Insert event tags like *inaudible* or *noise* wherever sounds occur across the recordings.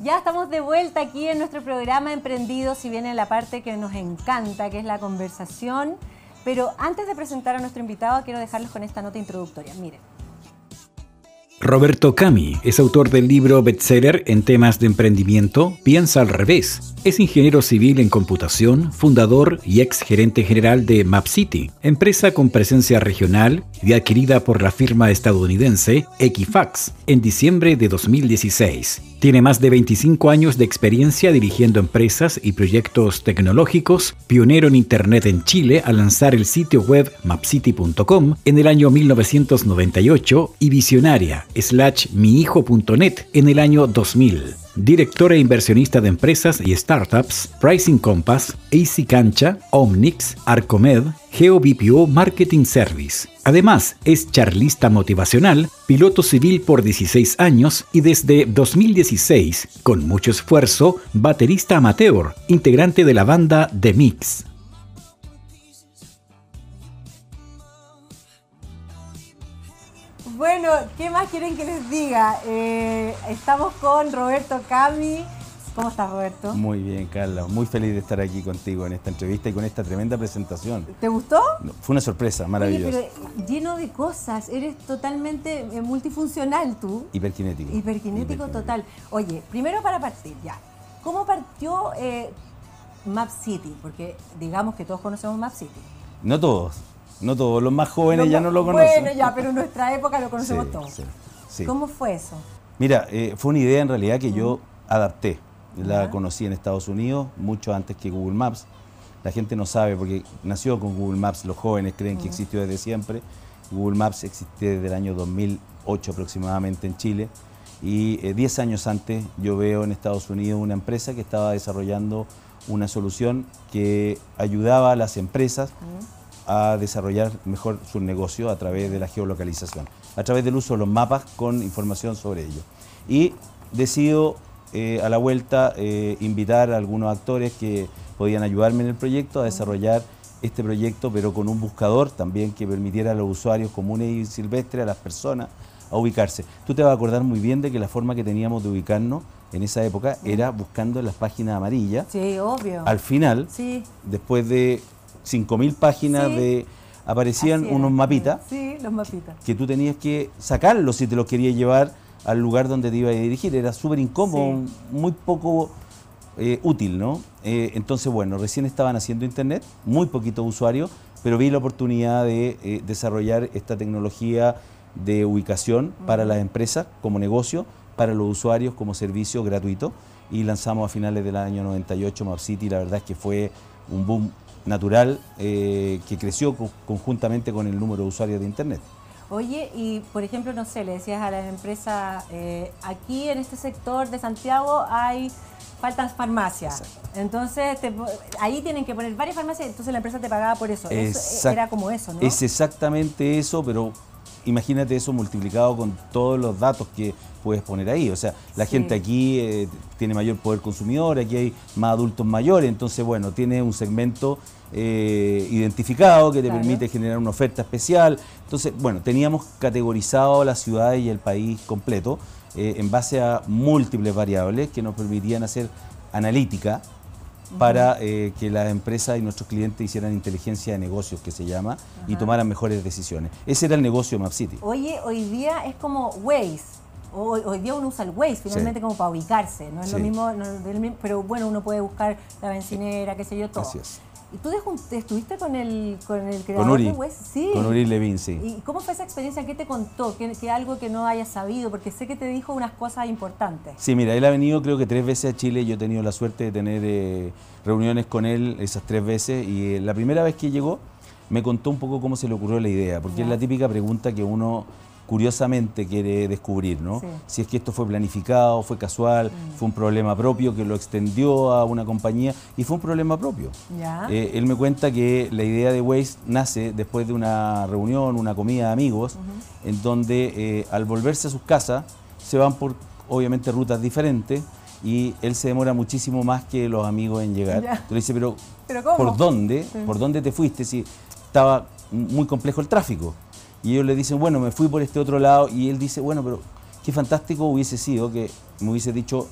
Ya estamos de vuelta aquí en nuestro programa Emprendidos si viene la parte que nos encanta, que es la conversación. Pero antes de presentar a nuestro invitado, quiero dejarlos con esta nota introductoria. Miren. Roberto Cami es autor del libro bestseller en temas de emprendimiento Piensa al revés. Es ingeniero civil en computación, fundador y ex gerente general de MapCity, empresa con presencia regional y adquirida por la firma estadounidense Equifax en diciembre de 2016. Tiene más de 25 años de experiencia dirigiendo empresas y proyectos tecnológicos, pionero en Internet en Chile al lanzar el sitio web mapcity.com en el año 1998 y visionaria slash mihijo.net en el año 2000. Directora e inversionista de empresas y startups, Pricing Compass, AC Cancha, Omnix, Arcomed, GeoBPO Marketing Service. Además, es charlista motivacional, piloto civil por 16 años y desde 2016, con mucho esfuerzo, baterista amateur, integrante de la banda The Mix. Bueno, ¿qué más quieren que les diga? Eh, estamos con Roberto Cami. ¿Cómo estás, Roberto? Muy bien, Carla. Muy feliz de estar aquí contigo en esta entrevista y con esta tremenda presentación. ¿Te gustó? fue una sorpresa, maravillosa. lleno de cosas. Eres totalmente eh, multifuncional tú. Hiperquinético. Hiperquinético total. Oye, primero para partir ya. ¿Cómo partió eh, Map City? Porque digamos que todos conocemos Map City. No todos. No todos, los más jóvenes ya no lo conocen. Bueno, ya, pero en nuestra época lo conocemos todos. ¿Cómo fue eso? Mira, eh, fue una idea en realidad que yo adapté. La conocí en Estados Unidos, mucho antes que Google Maps. La gente no sabe porque nació con Google Maps, los jóvenes creen que existió desde siempre. Google Maps existe desde el año 2008 aproximadamente en Chile. Y 10 eh, años antes yo veo en Estados Unidos una empresa que estaba desarrollando una solución que ayudaba a las empresas a desarrollar mejor su negocio a través de la geolocalización, a través del uso de los mapas con información sobre ello. Y decido eh, a la vuelta eh, invitar a algunos actores que podían ayudarme en el proyecto a desarrollar este proyecto, pero con un buscador también que permitiera a los usuarios comunes y silvestres, a las personas, a ubicarse. Tú te vas a acordar muy bien de que la forma que teníamos de ubicarnos en esa época era buscando en las páginas amarillas. Sí, obvio. Al final, sí. después de 5.000 páginas de aparecían unos mapitas. Sí, los mapitas. Que tú tenías que sacarlos si te los querías llevar al lugar donde te iba a dirigir. Era súper incómodo, muy poco eh, útil, ¿no? Eh, entonces, bueno, recién estaban haciendo internet, muy poquitos usuarios, pero vi la oportunidad de eh, desarrollar esta tecnología de ubicación para las empresas como negocio, para los usuarios como servicio gratuito y lanzamos a finales del año 98 Map City, la verdad es que fue un boom natural eh, que creció conjuntamente con el número de usuarios de Internet. Oye, y por ejemplo, no sé, le decías a la empresa eh, aquí en este sector de Santiago hay faltas farmacias. Entonces, ahí tienen que poner varias farmacias, entonces la empresa te pagaba por eso. era como eso, ¿no? Es exactamente eso, pero imagínate eso multiplicado con todos los datos que puedes poner ahí. O sea, la gente aquí eh, tiene mayor poder consumidor, aquí hay más adultos mayores, entonces, bueno, tiene un segmento eh, identificado que te permite generar una oferta especial. Entonces, bueno, teníamos categorizado la ciudad y el país completo eh, en base a múltiples variables que nos permitían hacer analítica para eh, que las empresas y nuestros clientes hicieran inteligencia de negocios, que se llama, y tomaran mejores decisiones. Ese era el negocio Map City. Oye, hoy día es como Waze. Hoy, hoy, día uno usa el Waze finalmente como para ubicarse, no es lo mismo, pero bueno, uno puede buscar la bencinera, qué sé yo, todo. Gracias. ¿Tú estuviste con el, con el creador con Uri, de Sí. Con Uri Levin, sí. ¿Y cómo fue esa experiencia? ¿Qué te contó? ¿Qué, algo que no hayas sabido? Porque sé que te dijo unas cosas importantes. Sí, mira, él ha venido creo que tres veces a Chile. Yo he tenido la suerte de tener eh, reuniones con él esas tres veces. Y eh, la primera vez que llegó, me contó un poco cómo se le ocurrió la idea. Porque es la típica pregunta que uno curiosamente quiere descubrir, ¿no? Si es que esto fue planificado, fue casual, mm. fue un problema propio que lo extendió a una compañía y fue un problema propio. Eh, él me cuenta que la idea de Waze nace después de una reunión, una comida de amigos, en donde eh, al volverse a sus casas se van por, obviamente, rutas diferentes y él se demora muchísimo más que los amigos en llegar. le dice, pero, ¿por dónde? ¿Por dónde te fuiste? Si estaba muy complejo el tráfico. Y ellos le dicen, bueno, me fui por este otro lado. Y él dice, bueno, pero qué fantástico hubiese sido que me hubiese dicho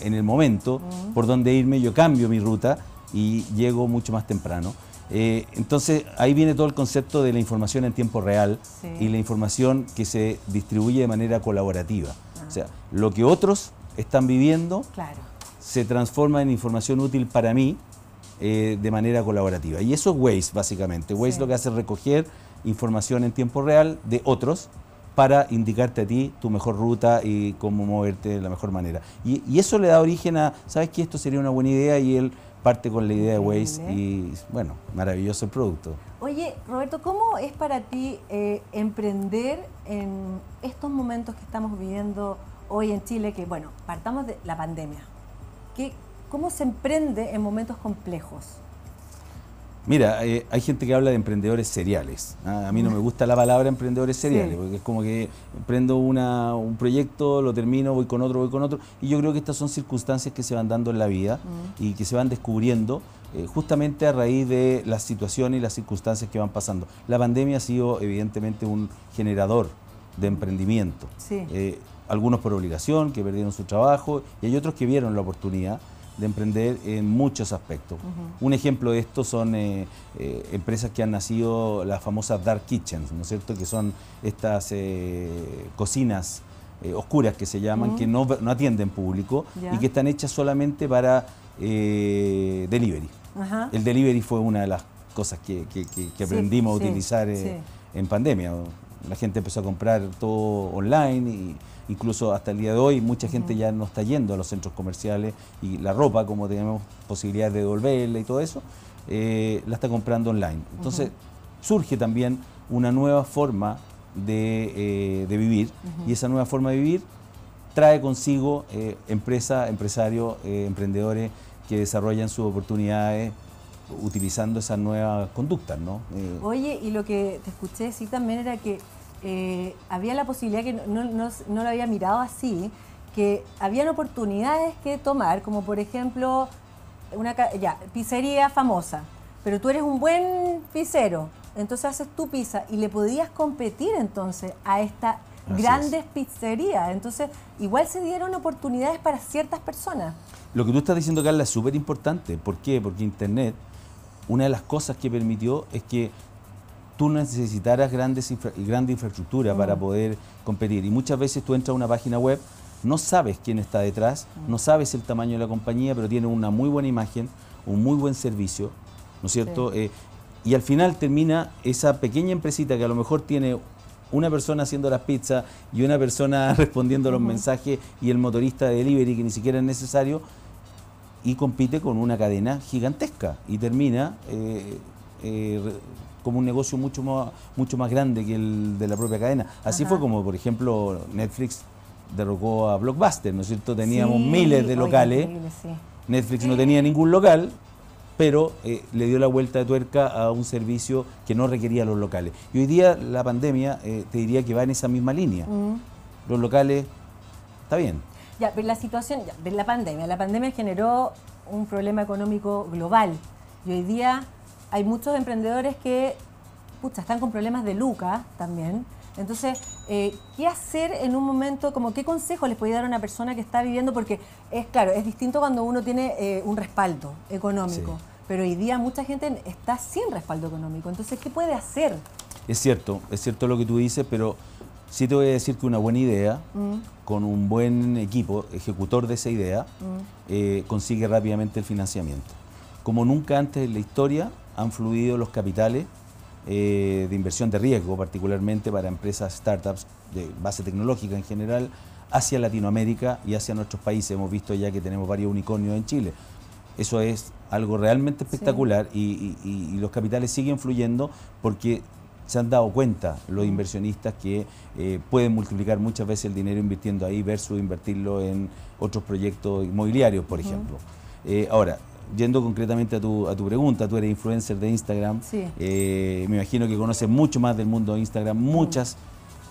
en el momento por dónde irme, yo cambio mi ruta y llego mucho más temprano. Eh, entonces ahí viene todo el concepto de la información en tiempo real y la información que se distribuye de manera colaborativa. Ah. O sea, lo que otros están viviendo se transforma en información útil para mí eh, de manera colaborativa. Y eso es Waze, básicamente. Waze lo que hace es recoger información en tiempo real de otros para indicarte a ti tu mejor ruta y cómo moverte de la mejor manera. Y, eso le da origen a, ¿sabes que Esto sería una buena idea y él parte con la idea de Waze y, bueno, maravilloso producto. Oye, Roberto, ¿cómo es para ti eh, emprender en estos momentos que estamos viviendo hoy en Chile? Que, bueno, partamos de la pandemia. ¿Cómo se emprende en momentos complejos? Mira, eh, hay gente que habla de emprendedores seriales. Ah, a mí no me gusta la palabra emprendedores seriales, porque es como que emprendo un proyecto, lo termino, voy con otro, voy con otro. Y yo creo que estas son circunstancias que se van dando en la vida mm. y que se van descubriendo eh, justamente a raíz de las situaciones y las circunstancias que van pasando. La pandemia ha sido evidentemente un generador de emprendimiento. Eh, algunos por obligación, que perdieron su trabajo, y hay otros que vieron la oportunidad de emprender en muchos aspectos. Un ejemplo de esto son eh, eh, empresas que han nacido, las famosas dark kitchens, ¿no es cierto? Que son estas eh, cocinas oscuras que se llaman, que no, atienden público y que están hechas solamente para delivery. El delivery fue una de las cosas que, aprendimos a utilizar en pandemia la gente empezó a comprar todo online, y incluso hasta el día de hoy mucha gente ya no está yendo a los centros comerciales y la ropa, como tenemos posibilidades de devolverla y todo eso, eh, la está comprando online. Entonces surge también una nueva forma de, eh, vivir y esa nueva forma de vivir trae consigo eh, empresas, empresarios, emprendedores que desarrollan sus oportunidades utilizando esas nuevas conductas, ¿no? Eh, Oye, y lo que te escuché decir también era que eh, había la posibilidad, que no, lo había mirado así, que habían oportunidades que tomar, como por ejemplo, una pizzería famosa, pero tú eres un buen pizzero, entonces haces tu pizza y le podías competir entonces a esta grande grandes Entonces, igual se dieron oportunidades para ciertas personas. Lo que tú estás diciendo, Carla, es súper importante. ¿Por qué? Porque Internet una de las cosas que permitió es que tú necesitaras grandes infra infraestructura para mm. poder competir. Y muchas veces tú entras a una página web, no sabes quién está detrás, mm. no sabes el tamaño de la compañía, pero tiene una muy buena imagen, un muy buen servicio, ¿no es cierto? Eh, y al final termina esa pequeña empresita que a lo mejor tiene una persona haciendo las pizzas y una persona *laughs* respondiendo los mensajes y el motorista de delivery que ni siquiera es necesario, y compite con una cadena gigantesca y termina eh, eh, como un negocio mucho más, mucho más grande que el de la propia cadena. Así fue como, por ejemplo, Netflix derrocó a Blockbuster, ¿no es cierto? Teníamos miles de locales. Netflix no tenía ningún local, pero eh, le dio la vuelta de tuerca a un servicio que no requería los locales. Y hoy día la pandemia te diría que va en esa misma línea. Mm. Los locales, está bien, ya, la situación, la pandemia, la pandemia generó un problema económico global y hoy día hay muchos emprendedores que pucha, están con problemas de lucas también. Entonces, eh, ¿qué hacer en un momento, como qué consejo les puede dar a una persona que está viviendo? Porque es claro, es distinto cuando uno tiene eh, un respaldo económico, pero hoy día mucha gente está sin respaldo económico. Entonces, ¿qué puede hacer? Es cierto, es cierto lo que tú dices, pero Sí te voy a decir que una buena idea, mm. con un buen equipo, ejecutor de esa idea, mm. eh, consigue rápidamente el financiamiento. Como nunca antes en la historia han fluido los capitales eh, de inversión de riesgo, particularmente para empresas, startups de base tecnológica en general, hacia Latinoamérica y hacia nuestros países. Hemos visto ya que tenemos varios unicornios en Chile. Eso es algo realmente espectacular y, y, los capitales siguen fluyendo porque se han dado cuenta los inversionistas que eh, pueden multiplicar muchas veces el dinero invirtiendo ahí versus invertirlo en otros proyectos inmobiliarios, por ejemplo. Eh, ahora, yendo concretamente a tu, a tu pregunta, tú eres influencer de Instagram, eh, me imagino que conoces mucho más del mundo de Instagram, muchas...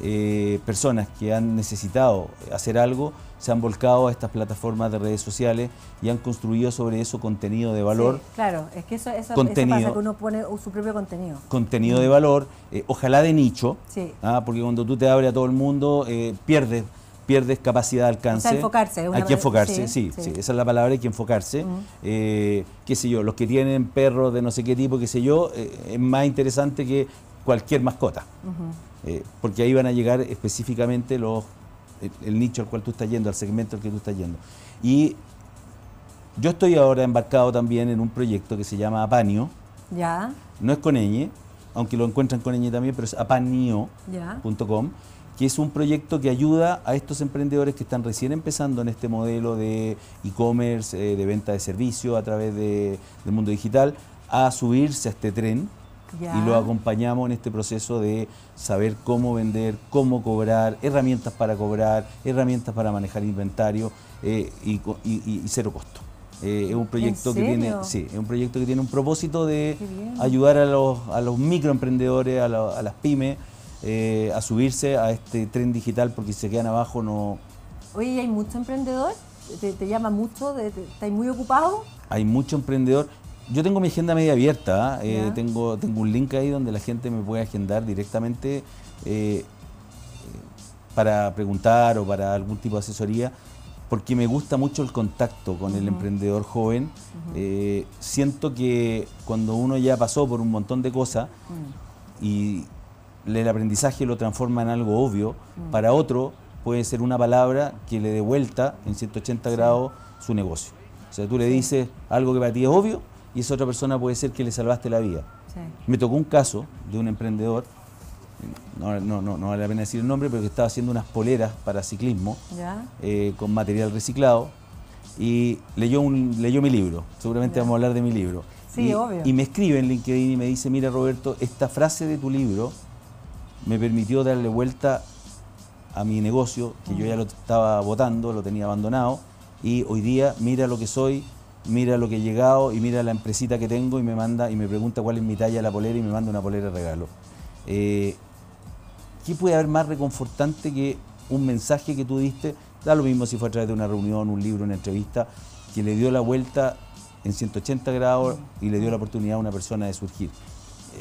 Eh, personas que han necesitado hacer algo se han volcado a estas plataformas de redes sociales y han construido sobre eso contenido de valor. claro, es que eso, es contenido, pasa, que uno pone su propio contenido. Contenido mm. de valor, eh, ojalá de nicho, ¿ah? porque cuando tú te abres a todo el mundo eh, pierdes pierdes capacidad de alcance. hay que enfocarse, sí, sí, esa es la palabra, hay que enfocarse. Mm. qué sé yo, los que tienen perros de no sé qué tipo, qué sé yo, es más interesante que cualquier mascota. Eh, porque ahí van a llegar específicamente el, nicho al cual tú estás yendo, al segmento al que tú estás yendo. Y yo estoy ahora embarcado también en un proyecto que se llama Apanio. Ya. No es con ñ, aunque lo encuentran con ñe también, pero es apanio.com que es un proyecto que ayuda a estos emprendedores que están recién empezando en este modelo de e-commerce, eh, de venta de servicios a través del mundo digital, a subirse a este tren y lo acompañamos en este proceso de saber cómo vender, cómo cobrar, herramientas para cobrar, herramientas para manejar inventario eh, y, cero costo. Eh, es un proyecto que tiene, sí, es un proyecto que tiene un propósito de ayudar a los, microemprendedores, a, las pymes, eh, a subirse a este tren digital porque si se quedan abajo no. Oye, ¿hay mucho emprendedor? te llama mucho? ¿Estás muy ocupado? Hay mucho emprendedor yo tengo mi agenda media abierta, ¿eh? Eh, tengo, un link ahí donde la gente me puede agendar directamente eh, para preguntar o para algún tipo de asesoría, porque me gusta mucho el contacto con el emprendedor joven. siento que cuando uno ya pasó por un montón de cosas mm. y el aprendizaje lo transforma en algo obvio, mm. para otro puede ser una palabra que le dé vuelta en 180 grados su negocio. O sea, tú le dices algo que para ti es obvio y esa otra persona puede ser que le salvaste la vida. Me tocó un caso de un emprendedor, no, no, vale la pena decir el nombre, pero que estaba haciendo unas poleras para ciclismo eh, con material reciclado y leyó, mi libro, seguramente vamos a hablar de mi libro. Sí, y, obvio. y me escribe en LinkedIn y me dice, mira Roberto, esta frase de tu libro me permitió darle vuelta a mi negocio, que yo ya mm. lo estaba votando, lo tenía abandonado, y hoy día mira lo que soy, mira lo que he llegado y mira la empresita que tengo y me manda y me pregunta cuál es mi talla de la polera y me manda una polera de regalo. Eh, ¿Qué puede haber más reconfortante que un mensaje que tú diste? Da lo mismo si fue a través de una reunión, un libro, una entrevista, que le dio la vuelta en 180 grados y le dio la oportunidad a una persona de surgir.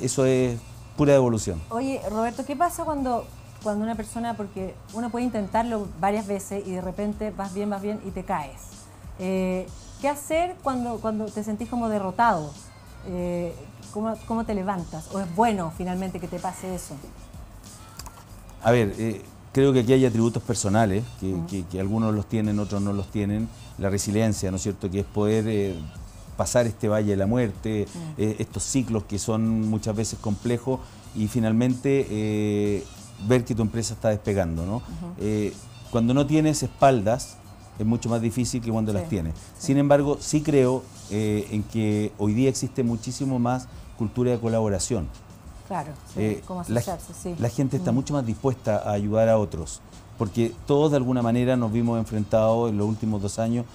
Eso es pura evolución. Oye, Roberto, ¿qué pasa cuando, cuando una persona, porque uno puede intentarlo varias veces y de repente vas bien, vas bien y te caes? Eh, ¿Qué hacer cuando, cuando te sentís como derrotado? Eh, ¿cómo, te levantas? ¿O es bueno finalmente que te pase eso? A ver, eh, creo que aquí hay atributos personales, que, algunos los tienen, otros no los tienen. La resiliencia, ¿no es cierto? Que es poder eh, pasar este valle de la muerte, estos ciclos que son muchas veces complejos y finalmente ver que tu empresa está despegando, ¿no? cuando no tienes espaldas, es mucho más difícil que cuando las tiene. Sin embargo, sí creo eh, en que hoy día existe muchísimo más cultura de colaboración. Claro, eh, la, gente está mucho más dispuesta a ayudar a otros, porque todos de alguna manera nos vimos enfrentados en los últimos dos años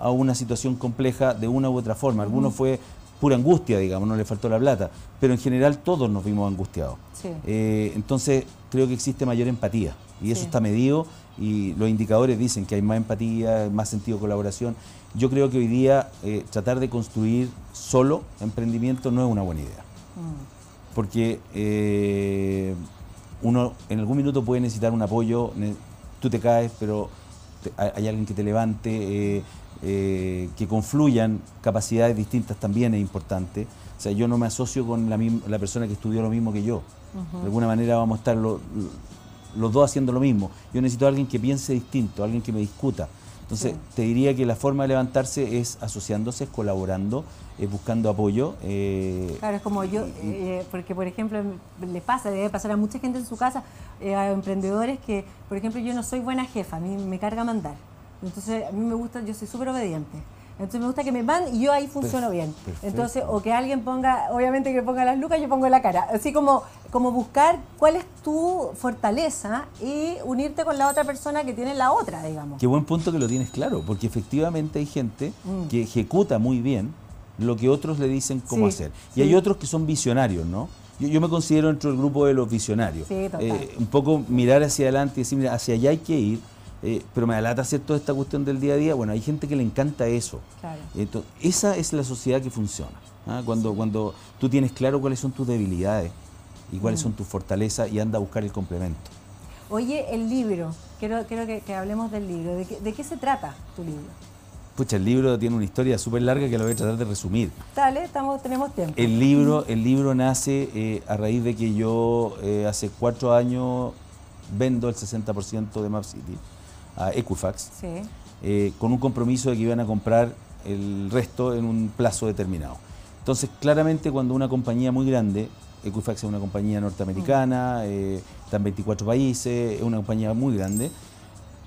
a una situación compleja de una u otra forma. Algunos fue pura angustia, digamos, no le faltó la plata, pero en general todos nos vimos angustiados. Eh, entonces creo que existe mayor empatía. Y eso está medido y los indicadores dicen que hay más empatía, más sentido de colaboración. Yo creo que hoy día eh, tratar de construir solo emprendimiento no es una buena idea. Mm. Porque eh, uno en algún minuto puede necesitar un apoyo, tú te caes, pero hay alguien que te levante, eh, que confluyan capacidades distintas también es importante. O sea, yo no me asocio con la, la persona que estudió lo mismo que yo. De alguna manera vamos a estar los dos haciendo lo mismo. Yo necesito a alguien que piense distinto, alguien que me discuta. Entonces, te diría que la forma de levantarse es asociándose, es colaborando, es buscando apoyo. Eh, claro, es como yo, eh, porque por ejemplo, le pasa, debe pasar a mucha gente en su casa, eh, a emprendedores que, por ejemplo, yo no soy buena jefa, a mí me carga mandar. Entonces, a mí me gusta, yo soy súper obediente. Entonces me gusta que me van y yo ahí funciono bien. Entonces, o que alguien ponga, obviamente que ponga las lucas, yo pongo la cara. Así como, como buscar cuál es tu fortaleza y unirte con la otra persona que tiene la otra, digamos. Qué buen punto que lo tienes claro, porque efectivamente hay gente mm. que ejecuta muy bien lo que otros le dicen cómo hacer. Y hay otros que son visionarios, ¿no? Yo, me considero dentro del grupo de los visionarios. Sí, total. Eh, un poco mirar hacia adelante y decir, mira, hacia allá hay que ir eh, pero me hacer ¿cierto?, esta cuestión del día a día. Bueno, hay gente que le encanta eso. Claro. esa es la sociedad que funciona. ¿ah? Cuando, cuando tú tienes claro cuáles son tus debilidades y cuáles mm. son tus fortalezas y anda a buscar el complemento. Oye, el libro, quiero, que, hablemos del libro. ¿De qué, se trata tu libro? Pucha, el libro tiene una historia súper larga que lo voy a tratar de resumir. Dale, estamos, tenemos tiempo. El libro, el libro nace eh, a raíz de que yo eh, hace cuatro años vendo el 60% de Map City a Equifax, eh, con un compromiso de que iban a comprar el resto en un plazo determinado. Entonces, claramente cuando una compañía muy grande, Equifax es una compañía norteamericana, mm. están eh, está en 24 países, es una compañía muy grande,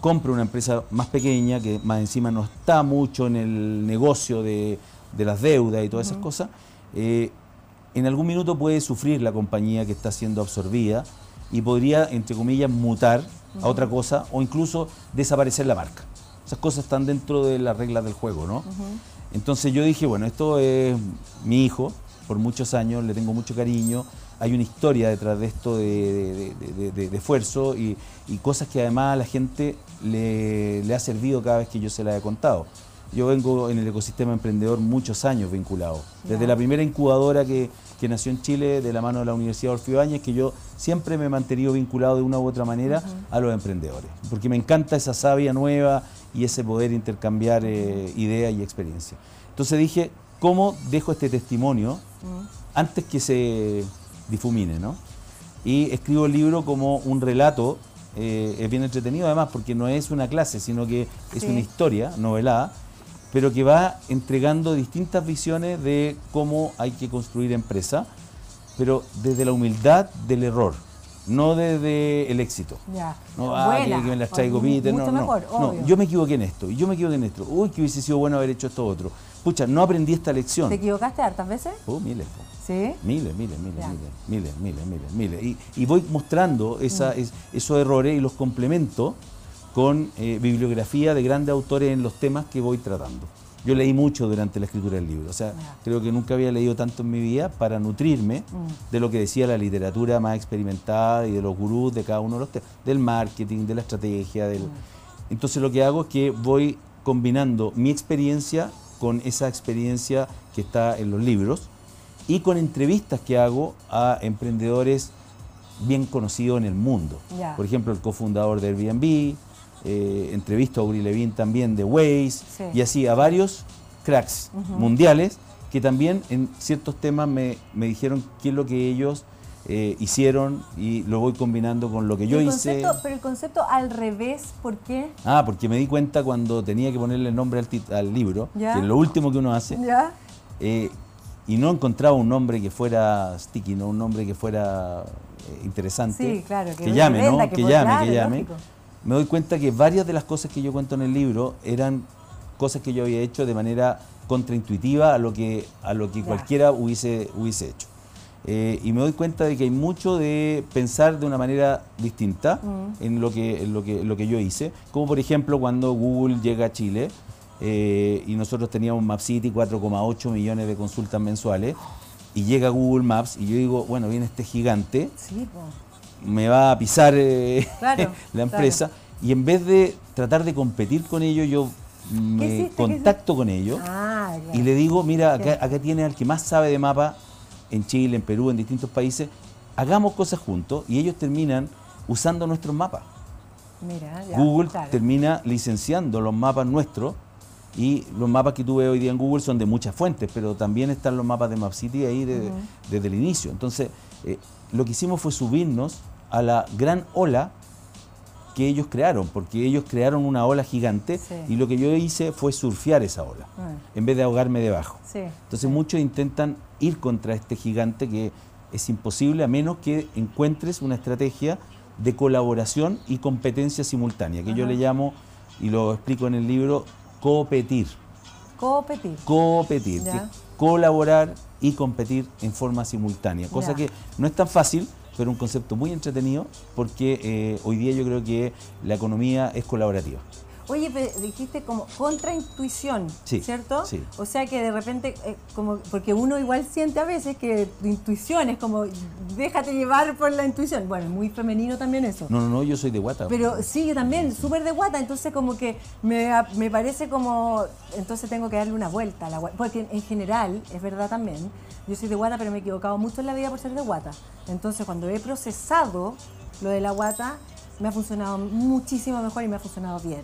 compra una empresa más pequeña que más encima no está mucho en el negocio de, las deudas y todas esas mm. cosas, eh, en algún minuto puede sufrir la compañía que está siendo absorbida y podría, entre comillas, mutar a otra cosa o incluso desaparecer la marca. Esas cosas están dentro de las reglas del juego, ¿no? Entonces yo dije, bueno, esto es mi hijo, por muchos años, le tengo mucho cariño, hay una historia detrás de esto de, esfuerzo y, cosas que además a la gente le, ha servido cada vez que yo se la he contado. Yo vengo en el ecosistema emprendedor muchos años vinculado, desde la primera incubadora que, que nació en Chile de la mano de la Universidad Orfeo Áñez, que yo siempre me he mantenido vinculado de una u otra manera a los emprendedores, porque me encanta esa savia nueva y ese poder intercambiar eh, ideas y experiencias. Entonces dije, ¿cómo dejo este testimonio mm. antes que se difumine? Y escribo el libro como un relato, eh, es bien entretenido además, porque no es una clase, sino que es una historia novelada pero que va entregando distintas visiones de cómo hay que construir empresa, pero desde la humildad del error, no desde el éxito. Ya. ah, que, me no, yo me equivoqué en esto, yo me equivoqué en esto, uy, que hubiese sido bueno haber hecho esto otro. Pucha, no aprendí esta lección. ¿Te equivocaste hartas veces? Uh, miles. ¿Sí? Miles, miles, miles, miles, miles, miles, miles, Y, voy mostrando esa, mm. esos errores y los complemento con eh, bibliografía de grandes autores en los temas que voy tratando. Yo leí mucho durante la escritura del libro, o sea, creo que nunca había leído tanto en mi vida para nutrirme mm. de lo que decía la literatura más experimentada y de los gurús de cada uno de los temas, del marketing, de la estrategia. Del... Mm. Entonces lo que hago es que voy combinando mi experiencia con esa experiencia que está en los libros y con entrevistas que hago a emprendedores bien conocidos en el mundo. Por ejemplo, el cofundador de Airbnb, eh, entrevisto a Uri Levin también de Ways y así a varios cracks mundiales que también en ciertos temas me, dijeron qué es lo que ellos eh, hicieron y lo voy combinando con lo que yo hice. Pero el concepto al revés, ¿por qué? Ah, porque me di cuenta cuando tenía que ponerle nombre al, libro, que es lo último que uno hace, eh, y no encontraba un nombre que fuera sticky, no un nombre que fuera interesante. Sí, claro, que, llame, ¿no? Que, llame, que llame me doy cuenta que varias de las cosas que yo cuento en el libro eran cosas que yo había hecho de manera contraintuitiva a lo que, a lo que cualquiera hubiese, hubiese hecho. Eh, y me doy cuenta de que hay mucho de pensar de una manera distinta mm. en, lo que, lo, que, lo que yo hice, como por ejemplo cuando Google llega a Chile eh, y nosotros teníamos Map City 4,8 millones de consultas mensuales y llega Google Maps y yo digo, bueno, viene este gigante. Sí, me va a pisar eh, *laughs* la empresa. Y en vez de tratar de competir con ellos, yo me contacto con ellos ah, y le digo, mira, acá, tiene al que más sabe de mapa en Chile, en Perú, en distintos países, hagamos cosas juntos y ellos terminan usando nuestros mapas. Google termina licenciando los mapas nuestros y los mapas que tuve hoy día en Google son de muchas fuentes, pero también están los mapas de MapCity ahí desde el inicio. Entonces, eh, lo que hicimos fue subirnos a la gran ola que ellos crearon, porque ellos crearon una ola gigante y lo que yo hice fue surfear esa ola, ah. en vez de ahogarme debajo. Entonces muchos intentan ir contra este gigante que es imposible a menos que encuentres una estrategia de colaboración y competencia simultánea, que yo le llamo, y lo explico en el libro, competir. Competir. Competir. Colaborar, y competir en forma simultánea, cosa que no es tan fácil, pero un concepto muy entretenido porque eh, hoy día yo creo que la economía es colaborativa. Oye, dijiste como contraintuición, sí, ¿cierto? Sí. O sea que de repente, eh, como, porque uno igual siente a veces que tu intuición es como, déjate llevar por la intuición. Bueno, muy femenino también eso. No, no, no, yo soy de guata. Pero sí, también, súper de guata, entonces como que me, me, parece como, entonces tengo que darle una vuelta a la guata. Porque en general, es verdad también, yo soy de guata, pero me he equivocado mucho en la vida por ser de guata. Entonces cuando he procesado lo de la guata, me ha funcionado muchísimo mejor y me ha funcionado bien.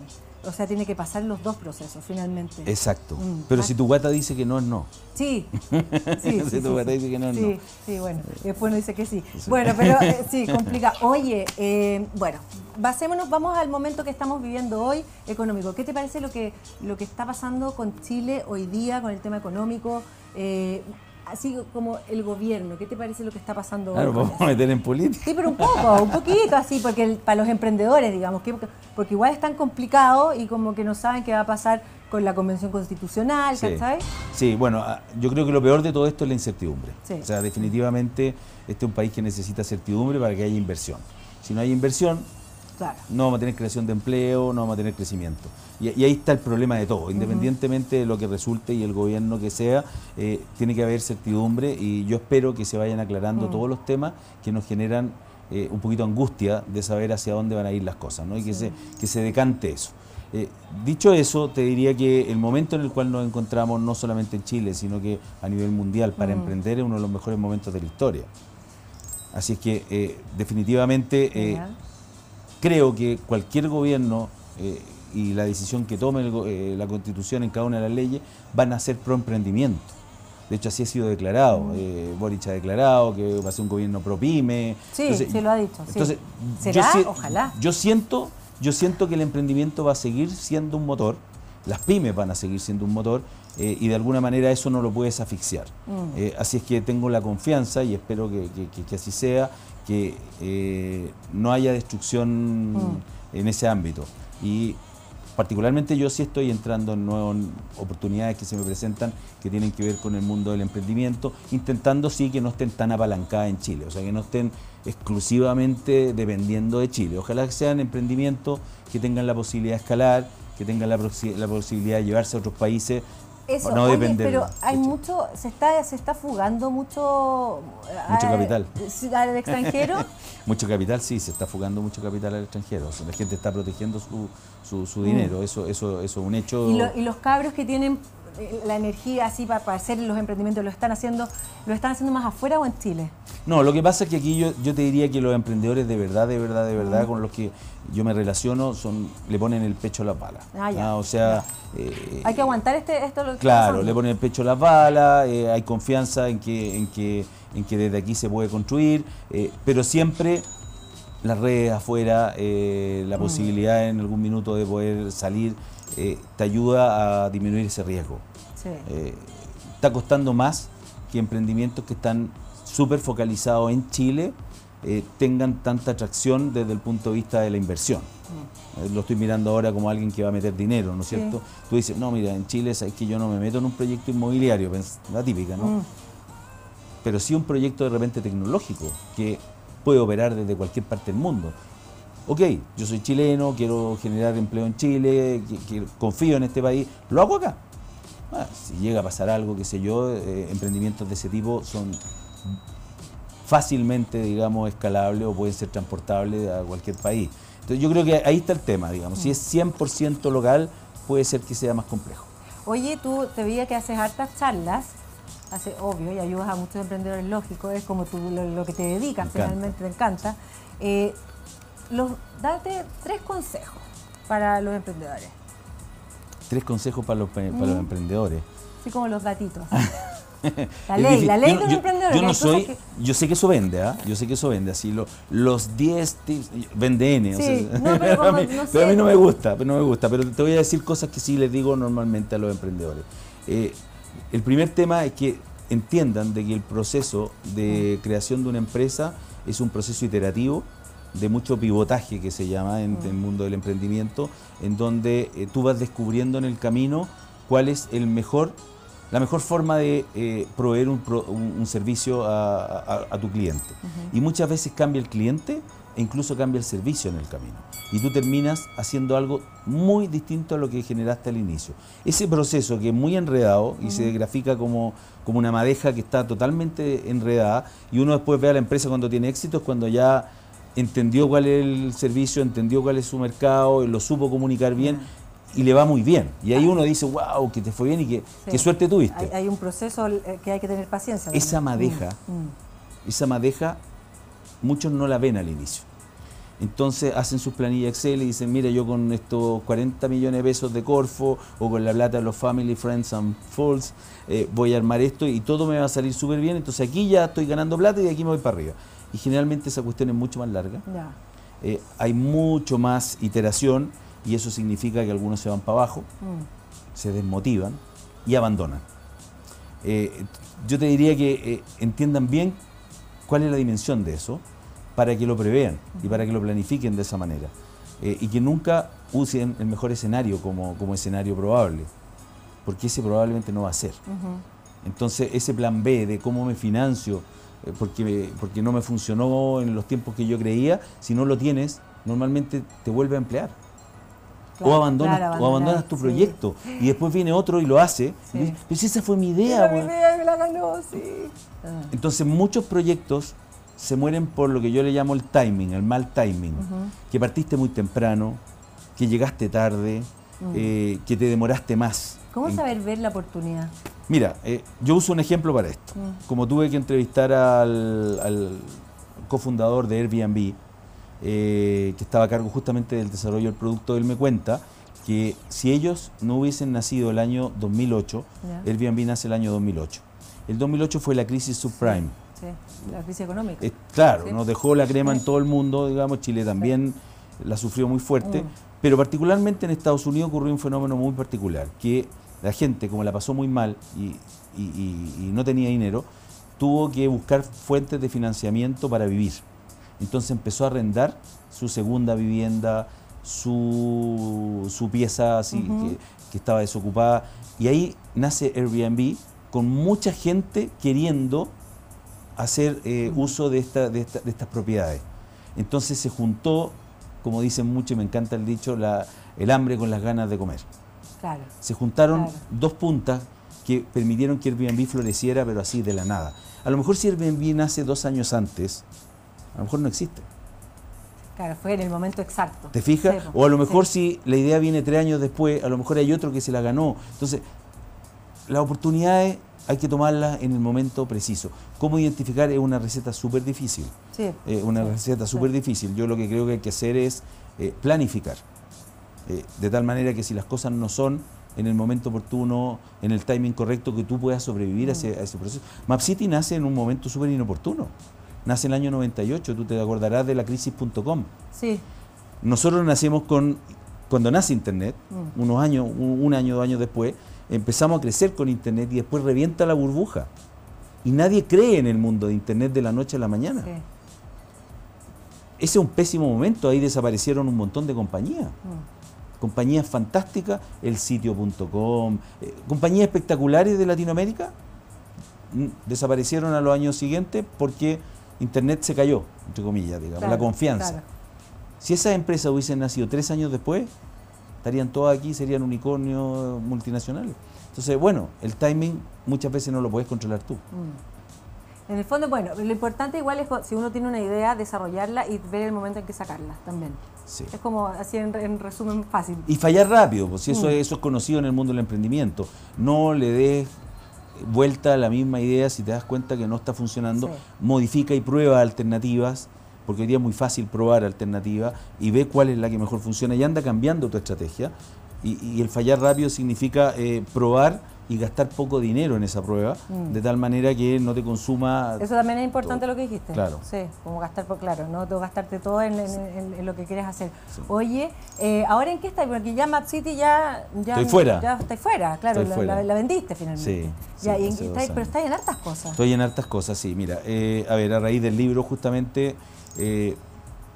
O sea, tiene que pasar los dos procesos finalmente. Exacto. Mm, pero ah. si tu guata dice que no, es no. Sí. *laughs* si tu guata dice que no, es no. Sí, bueno. Después no dice que sí. Bueno, pero eh, *laughs* sí, complica. Oye, eh, bueno, basémonos, vamos al momento que estamos viviendo hoy económico. ¿Qué te parece lo que, lo que está pasando con Chile hoy día, con el tema económico? Eh, así como el gobierno, ¿qué te parece lo que está pasando Claro, vamos a meter en política. Sí, pero un poco, un poquito así, porque para los emprendedores, digamos, que, porque igual es tan complicado y como que no saben qué va a pasar con la convención constitucional, ¿sabes? Sí, bueno, ah, yo creo que lo peor de todo esto es la incertidumbre. O sea, definitivamente este es un país que necesita certidumbre para que haya inversión. Si no hay inversión, no vamos a tener creación de empleo, no vamos a tener crecimiento. Y, ahí está el problema de todo. Independientemente de lo que resulte y el gobierno que sea, eh, tiene que haber certidumbre y yo espero que se vayan aclarando mm. todos los temas que nos generan eh, un poquito angustia de saber hacia dónde van a ir las cosas ¿no? y que, se, que se decante eso. Eh, dicho eso, te diría que el momento en el cual nos encontramos, no solamente en Chile, sino que a nivel mundial, para mm. emprender es uno de los mejores momentos de la historia. Así es que definitivamente creo que cualquier gobierno eh, y la decisión que tome eh, la Constitución en cada una de las leyes van a ser pro emprendimiento. De hecho, así ha sido declarado. Mm. Eh, Boric ha declarado que va a ser un gobierno pro PYME. Sí, sí lo ha dicho. ¿Será? Ojalá. Yo siento, yo siento que el emprendimiento va a seguir siendo un motor, las pymes van a seguir siendo un motor, y de alguna manera eso no lo puedes asfixiar. Mm. así es que tengo la confianza y espero que, así sea, que eh, no haya destrucción mm. en ese ámbito. Y particularmente yo sí estoy entrando en nuevas oportunidades que se me presentan que tienen que ver con el mundo del emprendimiento, intentando sí que no estén tan apalancadas en Chile, o sea, que no estén exclusivamente dependiendo de Chile. Ojalá que sean emprendimientos que tengan la posibilidad de escalar, que tengan la posibilidad de llevarse a otros países eso, no oye, pero hay mucho, se está, se está fugando mucho... Eh, mucho capital. Al extranjero. *laughs* mucho capital, sí, se está fugando mucho capital al extranjero. la gente está protegiendo su, su, dinero, mm. eso, eso, eso es un hecho... Y, y los cabros que tienen la energía así para, hacer los emprendimientos? ¿Lo están haciendo lo están haciendo más afuera o en Chile? No, lo que pasa es que aquí yo, te diría que los emprendedores de verdad, de verdad, de ah. verdad, con los que yo me relaciono, son le ponen el pecho a la bala ah, O sea... Eh, hay que aguantar este, esto. claro, le ponen el pecho a la balas, eh, hay confianza en que, en, que, en que desde aquí se puede construir, eh, pero siempre las redes afuera, la mm. posibilidad en algún minuto de poder salir eh, te ayuda a disminuir ese riesgo. Eh, está costando más que emprendimientos que están súper focalizados en Chile eh, tengan tanta atracción desde el punto de vista de la inversión. Mm. Lo estoy mirando ahora como alguien que va a meter dinero, ¿no es cierto? Tú dices, no, mira, en Chile es que yo no me meto en un proyecto inmobiliario, la típica, ¿no? Mm. Pero sí un proyecto de repente tecnológico que puede operar desde cualquier parte del mundo ok, yo soy chileno, quiero generar empleo en Chile, confío en este país, lo hago acá. Ah, si llega a pasar algo, qué sé yo, eh, emprendimientos de ese tipo son fácilmente, digamos, escalables o pueden ser transportables a cualquier país. Entonces yo creo que ahí está el tema, digamos. Si es 100% local, puede ser que sea más complejo. Oye, tú te veía que haces hartas charlas, hace, obvio, y ayudas a muchos emprendedores, lógico, es como lo, que te dedicas, finalmente me encanta. Eh, los, date tres consejos para los emprendedores. Tres consejos para los, emprendedores. Sí, como los gatitos. *laughs* la ley, la ley de los emprendedores. Yo no soy, yo sé que eso vende, ¿ah? Yo sé que eso vende, así los 10 tips, vende N. *laughs* pero, a mí no me gusta, pero no me gusta, pero te voy a decir cosas que sí les digo normalmente a los emprendedores. Eh, el primer tema es que entiendan de que el proceso de creación de una empresa es un proceso iterativo de mucho pivotaje que se llama en, el mm. mundo del emprendimiento, en donde eh, tú vas descubriendo en el camino cuál es el mejor, la mejor forma de eh, proveer un, servicio a, tu cliente. Y muchas veces cambia el cliente e incluso cambia el servicio en el camino. Y tú terminas haciendo algo muy distinto a lo que generaste al inicio. Ese proceso que es muy enredado y se mm. grafica como, como una madeja que está totalmente enredada y uno después ve a la empresa cuando tiene éxito, es cuando ya entendió cuál es el servicio, entendió cuál es su mercado, lo supo comunicar bien y le va muy bien. Y ahí uno dice, wow, que te fue bien y que, qué suerte tuviste. Hay, un proceso eh, que hay que tener paciencia. Esa madeja, mm, mm. esa madeja, muchos no la ven al inicio. Entonces hacen sus planillas Excel y dicen, mira, yo con estos 40 millones de pesos de Corfo o con la plata de los Family, Friends and Falls, eh, voy a armar esto y todo me va a salir súper bien. Entonces aquí ya estoy ganando plata y aquí me voy para arriba y generalmente esa cuestión es mucho más larga. Eh, hay mucho más iteración y eso significa que algunos se van para abajo, mm. se desmotivan y abandonan. Eh, yo te diría que eh, entiendan bien cuál es la dimensión de eso para que lo prevean y para que lo planifiquen de esa manera. y que nunca usen el mejor escenario como, escenario probable, porque ese probablemente no va a ser. Entonces, ese plan B de cómo me financio, eh, porque, porque no me funcionó en los tiempos que yo creía, si no lo tienes, normalmente te vuelve a emplear. o, abandonas, o abandonas tu proyecto y después viene otro y lo hace. Pero si esa fue mi idea. güey. mi idea la ganó, sí. Ah. Entonces muchos proyectos se mueren por lo que yo le llamo el timing, el mal timing. Que partiste muy temprano, que llegaste tarde, mm. eh, que te demoraste más. ¿Cómo saber ver la oportunidad? Mira, eh, yo uso un ejemplo para esto. Mm. Como tuve que entrevistar al, cofundador de Airbnb, eh, que estaba a cargo justamente del desarrollo del producto, él me cuenta que si ellos no hubiesen nacido el año 2008, Airbnb nace el año 2008. El 2008 fue la crisis subprime. Sí, la crisis económica. Eh, claro, nos dejó la crema en todo el mundo, digamos, Chile también la sufrió muy fuerte, mm. pero particularmente en Estados Unidos ocurrió un fenómeno muy particular, que la gente, como la pasó muy mal y, no tenía dinero, tuvo que buscar fuentes de financiamiento para vivir. Entonces empezó a arrendar su segunda vivienda, su, pieza así, que, estaba desocupada. Y ahí nace Airbnb con mucha gente queriendo hacer eh, uso de, estas propiedades. Entonces se juntó, como dicen mucho y me encanta el dicho, el hambre con las ganas de comer. Se juntaron dos puntas que permitieron que Airbnb floreciera, pero así de la nada. A lo mejor si Airbnb nace dos años antes, a lo mejor no existe. Claro, fue en el momento exacto. ¿Te fijas? o a lo mejor si la idea viene tres años después, a lo mejor hay otro que se la ganó. Entonces, las oportunidades hay que tomarla en el momento preciso. ¿Cómo identificar? Es una receta súper difícil. Sí. una receta súper difícil. Yo lo que creo que hay que hacer es eh, planificar. Eh, de tal manera que si las cosas no son en el momento oportuno, en el timing correcto, que tú puedas sobrevivir a, ese, proceso. Map nace en un momento súper inoportuno. Nace en el año 98, tú te acordarás de la crisis.com. Sí. Nosotros nacimos con, cuando nace Internet, mm. unos años, un, año, dos años después, empezamos a crecer con Internet y después revienta la burbuja. Y nadie cree en el mundo de Internet de la noche a la mañana. Ese es un pésimo momento, ahí desaparecieron un montón de compañías. Mm compañías fantásticas, el sitio.com, eh, compañías espectaculares de Latinoamérica mm, desaparecieron a los años siguientes porque Internet se cayó, entre comillas, digamos, la confianza. Si esas empresas hubiesen nacido tres años después, estarían todas aquí, serían unicornios multinacionales. Entonces, bueno, el timing muchas veces no lo puedes controlar tú. Mm. En el fondo, bueno, lo importante igual es si uno tiene una idea, desarrollarla y ver el momento en que sacarla también. Es como así en, resumen fácil. Y fallar rápido, pues si eso, mm. eso es conocido en el mundo del emprendimiento. No le des vuelta a la misma idea si te das cuenta que no está funcionando. Modifica y prueba alternativas, porque hoy día es muy fácil probar alternativas y ve cuál es la que mejor funciona y anda cambiando tu estrategia. Y, el fallar rápido significa eh, probar y gastar poco dinero en esa prueba, mm. de tal manera que no te consuma... Eso también es importante lo que dijiste. Claro. Sí, como gastar por claro, no todo gastarte todo en, lo que quieres hacer. Oye, eh, ¿ahora en qué estás? Porque ya Map City ya... estoy fuera. Ya estoy fuera, claro, la, vendiste finalmente. Sí. Ya, y pero estás en hartas cosas. Estoy en hartas cosas, sí. Mira, eh, a ver, a raíz del libro justamente... Eh,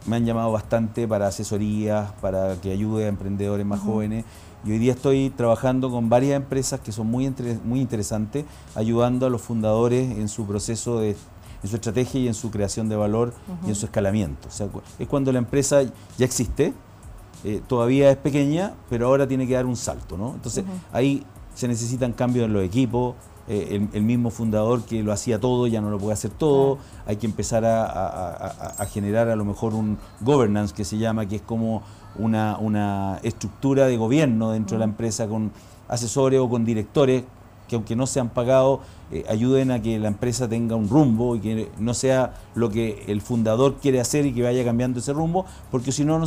me han llamado bastante para asesorías, para que ayude a emprendedores más jóvenes. Y hoy día estoy trabajando con varias empresas que son muy, muy interesantes, ayudando a los fundadores en su proceso de en su estrategia y en su creación de valor y en su escalamiento. es cuando la empresa ya existe, eh, todavía es pequeña, pero ahora tiene que dar un salto, ¿no? Entonces, ahí se necesitan cambios en los equipos, eh, el, mismo fundador que lo hacía todo ya no lo puede hacer todo, hay que empezar a, generar a lo mejor un governance que se llama, que es como una, estructura de gobierno dentro de la mm. empresa con asesores o con directores que aunque no sean pagados, pagado eh, ayuden a que la empresa tenga un rumbo y que no sea lo que el fundador quiere hacer y que vaya cambiando ese rumbo, porque si no, no,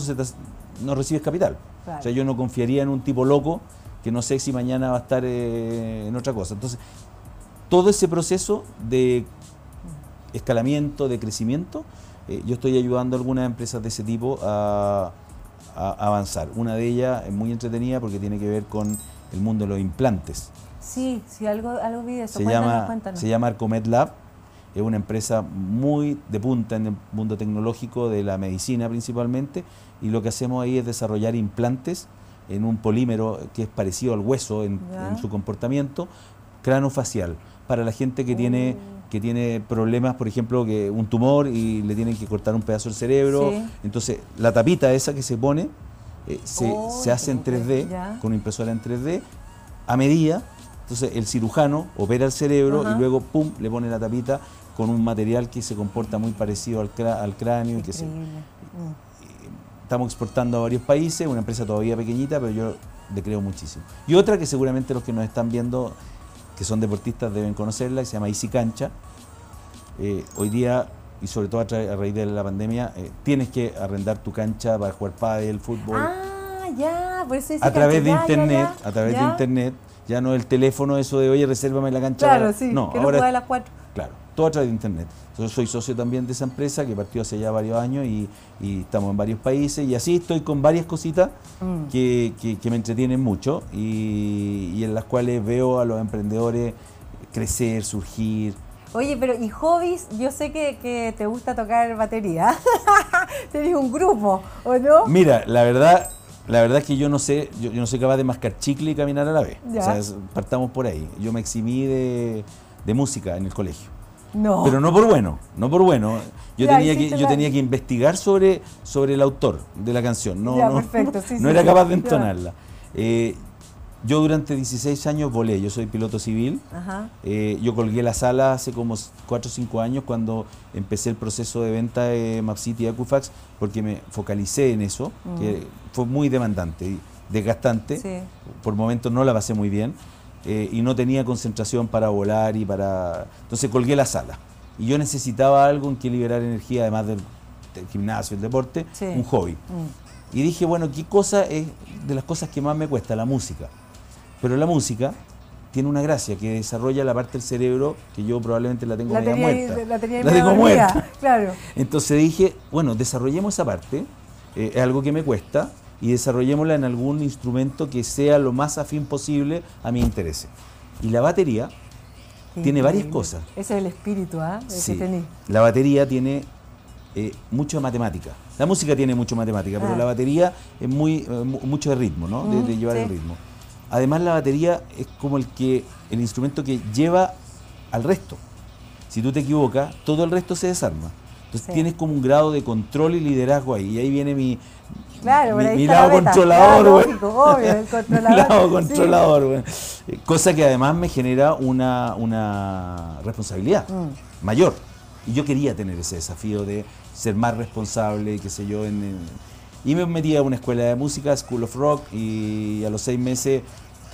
no recibes capital. O sea, yo no confiaría en un tipo loco que no sé si mañana va a estar eh, en otra cosa. Entonces, todo ese proceso de escalamiento, de crecimiento, eh, yo estoy ayudando a algunas empresas de ese tipo a avanzar. Una de ellas es muy entretenida porque tiene que ver con el mundo de los implantes. Sí, sí, algo, algo vi eso. Se cuéntanos, llama, Se llama Arcomed Lab. Es una empresa muy de punta en el mundo tecnológico de la medicina principalmente. Y lo que hacemos ahí es desarrollar implantes en un polímero que es parecido al hueso en, su comportamiento, facial, para la gente que tiene oh que tiene problemas, por ejemplo, que un tumor y le tienen que cortar un pedazo del cerebro. Entonces, la tapita esa que se pone eh, oh, se, hace en 3D, con una impresora en 3D, a medida. Entonces, el cirujano opera el cerebro y luego, pum, le pone la tapita con un material que se comporta muy parecido al, cráneo. y Que se, eh, Estamos exportando a varios países, una empresa todavía pequeñita, pero yo le creo muchísimo. Y otra que seguramente los que nos están viendo son deportistas deben conocerla, se llama Easy Cancha. Eh, hoy día, y sobre todo a, raíz de la pandemia, eh, tienes que arrendar tu cancha para jugar pádel, fútbol. A través de internet, a través de internet. Ya no el teléfono, eso de, oye, resérvame la cancha. Claro, sí, no, que ahora, a las 4. Claro, todo a través de Internet. Yo soy socio también de esa empresa que partió hace ya varios años y, estamos en varios países y así estoy con varias cositas mm. que, me entretienen mucho y, en las cuales veo a los emprendedores crecer, surgir, Oye, pero y hobbies, yo sé que, te gusta tocar batería. *laughs* Tenés un grupo, ¿o no? Mira, la verdad, la verdad es que yo no sé, yo, no soy capaz de mascar chicle y caminar a la vez. O sea, partamos por ahí. Yo me eximí de, música en el colegio. No. Pero no por bueno, no por bueno. Yo, tenía, que, yo tenía que investigar sobre, sobre el autor de la canción. No, *laughs* era capaz de entonarla. Eh, yo durante 16 años volé, yo soy piloto civil. Eh, yo colgué la sala hace como 4 o 5 años cuando empecé el proceso de venta de City y Acufax porque me focalicé en eso, mm. que fue muy demandante, desgastante. Por momentos no la pasé muy bien eh, y no tenía concentración para volar y para... Entonces colgué la sala y yo necesitaba algo en que liberar energía además del, gimnasio, el deporte, un hobby. Mm. Y dije, bueno, ¿qué cosa es de las cosas que más me cuesta? La música. Pero la música tiene una gracia que desarrolla la parte del cerebro que yo probablemente la tengo muerta. La, tengo muerta. *laughs* Entonces dije, bueno, desarrollemos esa parte, eh, es algo que me cuesta, y desarrollémosla en algún instrumento que sea lo más afín posible a mi interés. Y la batería tiene varias cosas. Ese es el espíritu, ¿ah? La batería tiene eh, mucha matemática. La música tiene mucho matemática, pero ah. la batería es muy, eh, mucho de ritmo, ¿no? de, llevar el ritmo. Además, la batería es como el, que, el instrumento que lleva al resto. Si tú te equivocas, todo el resto se desarma. Entonces tienes como un grado de control y liderazgo ahí. Y ahí viene mi, mi, lado controlador, Cosa que además me genera una, una responsabilidad mm. mayor. Y yo quería tener ese desafío de ser más responsable, qué sé yo, en, y me metí a una escuela de música, School of Rock, y a los seis meses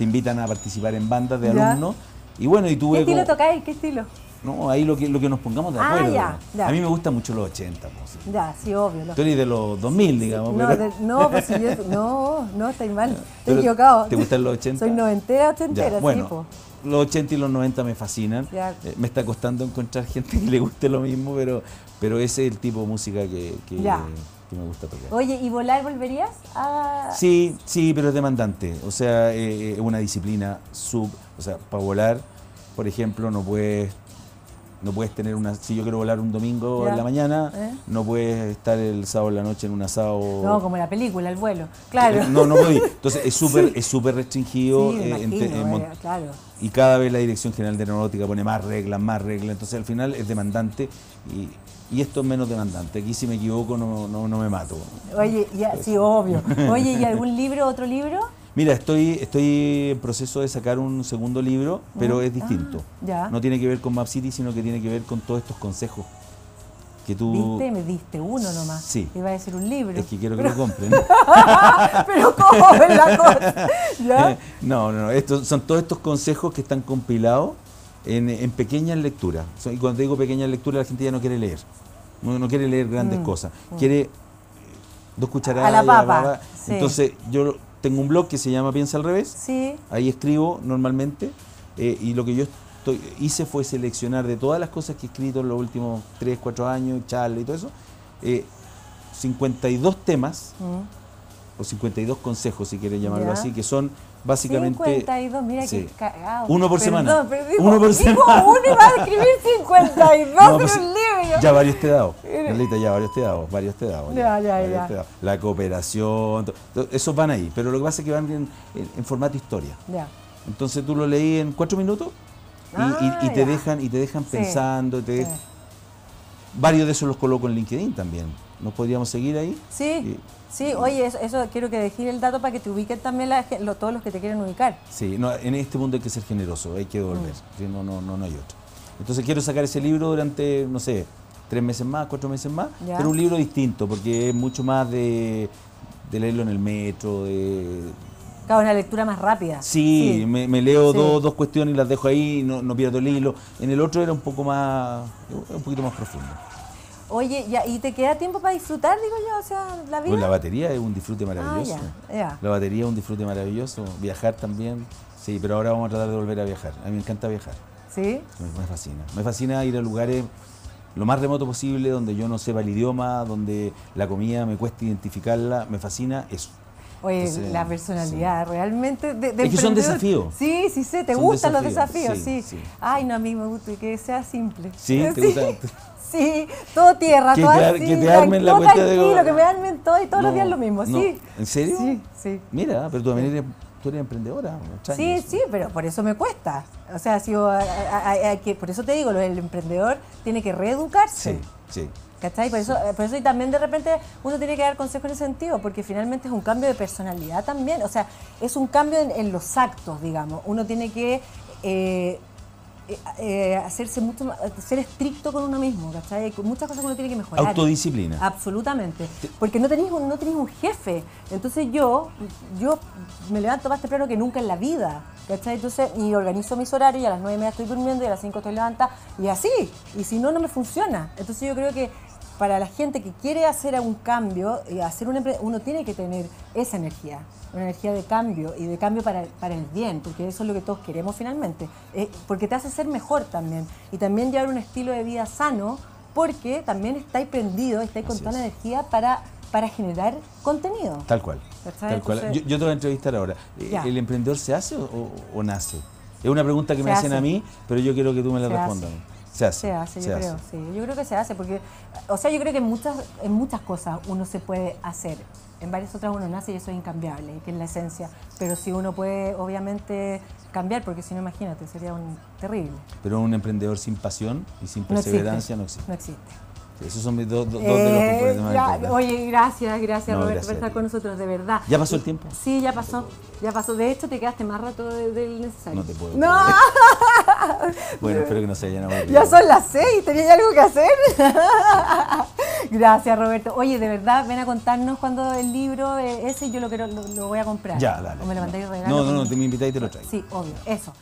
te invitan a participar en bandas de alumnos. Y bueno, y tú ¿Qué estilo tocáis? ¿Qué estilo? No, ahí lo que, lo que nos pongamos de ah, acuerdo. A mí me gustan mucho los 80. Pues. Ya, sí, obvio. Tú eres de los 2000, digamos. No, no, pues, si yo, *laughs* no, no, estáis mal. Estoy equivocado. ¿Te gustan los 80? Soy noventera, ochentera. Ya, bueno, tipo. Pues. los 80 y los 90 me fascinan. Eh, me está costando encontrar *laughs* gente que le guste lo mismo, pero, pero ese es el tipo de música que que me gusta porque Oye, ¿y volar volverías a...? Sí, sí, pero es demandante. O sea, eh, eh, es una disciplina sub... O sea, para volar, por ejemplo, no puedes... No puedes tener una... Si yo quiero volar un domingo en la mañana, ¿Eh? no puedes estar el sábado en la noche en un asado... No, como en la película, el vuelo. Claro. no, no Entonces es súper es restringido. claro. Y cada vez la Dirección General de Aeronáutica pone más reglas, más reglas. Entonces al final es demandante y y esto es menos demandante. Aquí si me equivoco no, me mato. Oye, sí, obvio. *laughs* Oye, ¿y algún libro, otro libro? Mira, estoy, estoy en proceso de sacar un segundo libro, pero mm. es distinto. Ah, no tiene que ver con Map City, sino que tiene que ver con todos estos consejos que tú... Me diste uno nomás. Sí. Iba a ser un libro. Es que quiero que lo compren. *laughs* pero ¿cómo *laughs* la cosa? Eh, no, no, no. Estos, son todos estos consejos que están compilados en, pequeñas lecturas. Y cuando digo pequeñas lecturas, la gente ya no quiere leer. No, quiere leer grandes mm, cosas. Mm. Quiere eh, dos cucharadas. la Entonces, yo tengo un blog que se llama Piensa al revés. Sí. Ahí escribo normalmente. Eh, y lo que yo hice fue seleccionar de todas las cosas que he escrito en los últimos 3, 4 años, charlas y todo eso, 52 eh, temas. Mm. o 52 consejos, si quieres llamarlo así, que son básicamente. 52, mira que cagado. Uno por semana. uno por semana. *laughs* Uno y va a escribir 52 en un libro. Ya varios te dado *laughs* Carlita, ya varios te dados, varios te ya, ya. La cooperación, esos van ahí. Pero lo que pasa es que van en, formato historia. Entonces tú lo leí en cuatro minutos y, ah, te, dejan, y te dejan pensando. Varios de esos los coloco en LinkedIn también. ¿Nos podríamos seguir ahí? Sí. Sí, oye, eso, quiero que dejes el dato para que te ubiquen también todos los que te quieren ubicar. Sí, no, en este mundo hay que ser generoso, hay que volver, mm. no, no, hay otro. Entonces quiero sacar ese libro durante, no sé, tres meses más, cuatro meses más, pero un libro distinto, porque es mucho más de, leerlo en el metro, de... Cada una lectura más rápida. Sí, Me, leo Dos, cuestiones y las dejo ahí, no, no pierdo el hilo. En el otro era un poco más, un poquito más profundo. Oye, ¿y te queda tiempo para disfrutar, digo yo? O sea, la pues vida. la batería es un disfrute ah, maravilloso. La batería es un disfrute maravilloso. Viajar también. Sí, pero ahora vamos a tratar de volver a viajar. A mí me encanta viajar. ¿Sí? Me, fascina. Me fascina ir a lugares lo más remoto posible, donde yo no sepa el idioma, donde la comida me cuesta identificarla. Me fascina eso. Oye, la personalidad, realmente. De, es que son desafíos. Sí, sí, sé, te gustan los desafíos, sí, Ay, no, a mí me gusta que sea simple. Sí, *laughs* te sí, todo tierra, todo así, que te armen la que me armen todo y todos los días lo mismo, sí. ¿En serio? Sí, sí. Mira, pero tú también eres, tú eres emprendedora. Sí, sí, pero por eso me cuesta. O sea, si que, por eso te digo, el emprendedor tiene que reeducarse. Sí, sí. ¿Cachai? Por eso, por eso y también de repente uno tiene que dar consejos en ese sentido, porque finalmente es un cambio de personalidad también, o sea, es un cambio en, en los actos, digamos. Uno tiene que eh, eh, eh, hacerse mucho eh, ser estricto con uno mismo, ¿cachai? Muchas cosas que uno tiene que mejorar. Autodisciplina. Absolutamente. Porque no tenéis un, no tenés un jefe. Entonces yo, yo me levanto más temprano que nunca en la vida, ¿cachai? Entonces, y organizo mis horarios y a las nueve y media estoy durmiendo y a las 5 estoy levanta y así. Y si no, no me funciona. Entonces yo creo que para la gente que quiere hacer algún cambio, eh, hacer una uno tiene que tener esa energía, una energía de cambio y de cambio para, el bien, porque eso es lo que todos queremos finalmente, eh, porque te hace ser mejor también y también llevar un estilo de vida sano, porque también estáis prendido, estáis con toda la energía para, para generar contenido. Tal cual. yo, te voy a entrevistar ahora. ¿E-, ¿El emprendedor se hace o, nace? Es una pregunta que me hacen a mí, pero yo quiero que tú me la respondas. Se hace. yo creo, Yo creo que se hace, porque, o sea, yo creo que en muchas, en muchas cosas uno se puede hacer. En varias otras uno nace y eso es incambiable, que es la esencia. Pero si uno puede, obviamente, cambiar, porque si no, imagínate, sería un terrible. Pero un emprendedor sin pasión y sin perseverancia No existe. No existe. Esos son mis dos, de los eh, Oye, gracias, gracias Roberto por estar con nosotros, de verdad. ¿Ya pasó el tiempo? Sí, ya pasó, ya pasó. De hecho, te quedaste más rato del necesario. No te puedo. ¡No! *laughs* bueno, espero que no se hayan Ya son las seis, ¿tenías algo que hacer. *laughs* gracias, Roberto. Oye, de verdad, ven a contarnos cuando el libro eh, ese yo lo quiero, lo, voy a comprar. Ya, dale. O me lo mandáis no. No, no, no, te me invitáis y te lo traigo. Sí, obvio, eso.